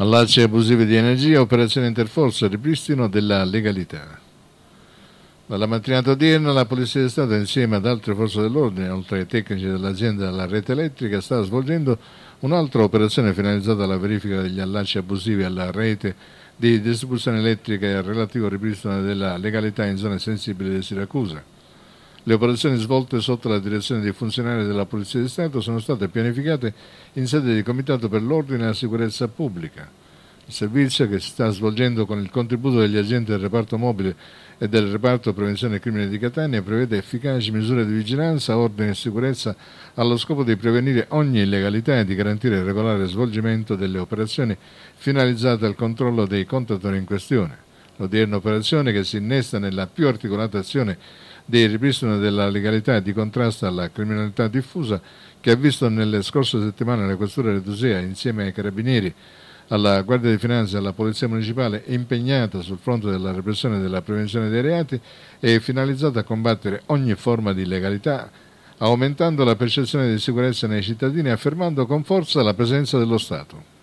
allacci abusivi di energia, operazione interforza, ripristino della legalità. Dalla mattinata odierna la Polizia di Stato insieme ad altre forze dell'ordine, oltre ai tecnici dell'azienda della rete elettrica, sta svolgendo un'altra operazione finalizzata alla verifica degli allacci abusivi alla rete di distribuzione elettrica e al relativo ripristino della legalità in zone sensibili di Siracusa. Le operazioni svolte sotto la direzione dei funzionari della Polizia di Stato sono state pianificate in sede di Comitato per l'Ordine e la Sicurezza Pubblica. Il servizio che si sta svolgendo con il contributo degli agenti del reparto mobile e del reparto prevenzione e crimine di Catania prevede efficaci misure di vigilanza, ordine e sicurezza allo scopo di prevenire ogni illegalità e di garantire il regolare svolgimento delle operazioni finalizzate al controllo dei contatori in questione. L'odierna operazione che si innesta nella più articolata azione di ripristino della legalità e di contrasto alla criminalità diffusa che ha visto nelle scorse settimane la Questura di Tusea insieme ai Carabinieri, alla Guardia di Finanza e alla Polizia Municipale impegnata sul fronte della repressione e della prevenzione dei reati e finalizzata a combattere ogni forma di illegalità aumentando la percezione di sicurezza nei cittadini e affermando con forza la presenza dello Stato.